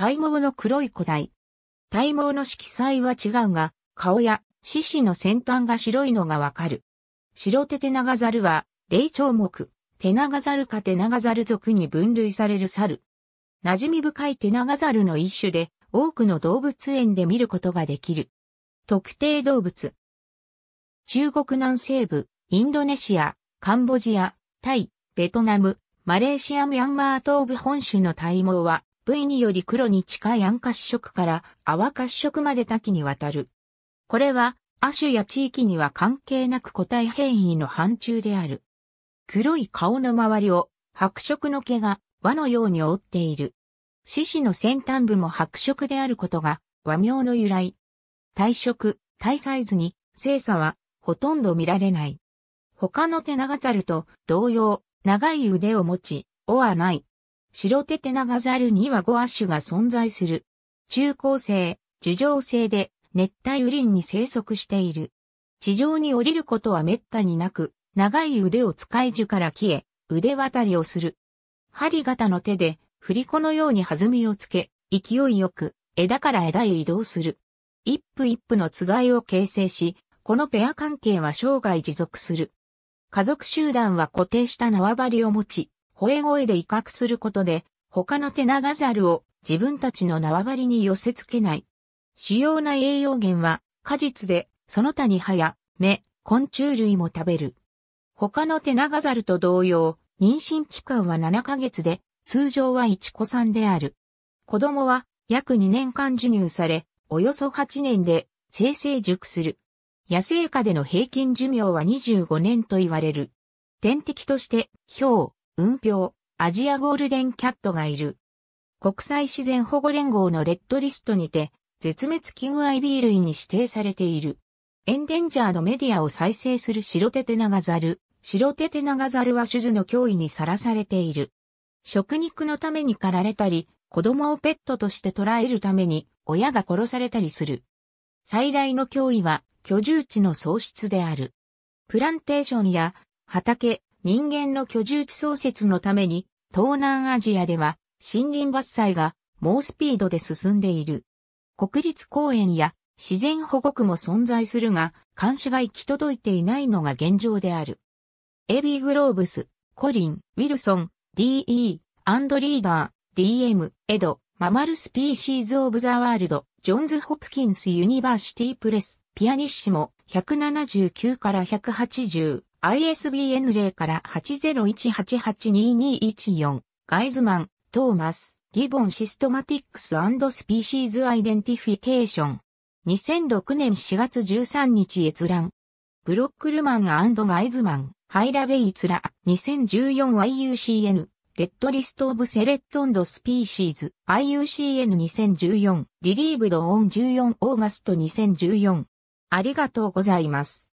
体毛の黒い古代。体毛の色彩は違うが、顔や四肢の先端が白いのがわかる。白手テナガザルは、霊長目、テナガザルかテナガザル族に分類される猿。馴染み深いテナガザルの一種で、多くの動物園で見ることができる。特定動物。中国南西部、インドネシア、カンボジア、タイ、ベトナム、マレーシアミャンマー東部本州の体毛は、部位により黒に近い暗褐色から淡褐色まで多岐にわたる。これは、亜種や地域には関係なく個体変異の範疇である。黒い顔の周りを白色の毛が輪のように覆っている。獅子の先端部も白色であることが和名の由来。体色、体サイズに精査はほとんど見られない。他の手長猿と同様、長い腕を持ち、尾はない。白手手長猿には5亜種が存在する。中高生、樹上生で熱帯雨林に生息している。地上に降りることは滅多になく、長い腕を使い樹から消え、腕渡りをする。針型の手で、振り子のように弾みをつけ、勢いよく、枝から枝へ移動する。一夫一夫のつがいを形成し、このペア関係は生涯持続する。家族集団は固定した縄張りを持ち、吠え声で威嚇することで、他のテナガザルを自分たちの縄張りに寄せ付けない。主要な栄養源は果実で、その他に葉や芽、昆虫類も食べる。他のテナガザルと同様、妊娠期間は7ヶ月で、通常は1子産である。子供は約2年間授乳され、およそ8年で生成熟する。野生下での平均寿命は25年と言われる。天敵として、ヒョウ、運票、アジアゴールデンキャットがいる。国際自然保護連合のレッドリストにて、絶滅危惧 IB 類に指定されている。エンデンジャードメディアを再生する白テナガザル。白テナガザルは種々の脅威にさらされている。食肉のために狩られたり、子供をペットとして捉えるために、親が殺されたりする。最大の脅威は、居住地の喪失である。プランテーションや、畑、人間の居住地創設のために、東南アジアでは森林伐採が猛スピードで進んでいる。国立公園や自然保護区も存在するが、監視が行き届いていないのが現状である。エビグローブス、コリン、ウィルソン、DE、アンドリーダー、DM、エド、ママルスピーシーズ・オブ・ザ・ワールド、ジョンズ・ホプキンス・ユニバーシティ・プレス、ピアニッシモ、179から180。ISBN 0から8018882214、ガイズマン、トーマス、ギボンシストマティックススピーシーズアイデンティフィケーション。2006年4月13日閲覧。ブロックルマンガイズマン、ハイラベイツラ、2014YUCN、レッドリストオブセレットンドスピーシーズ、IUCN2014、リリーブドオン14オーガスト2014。ありがとうございます。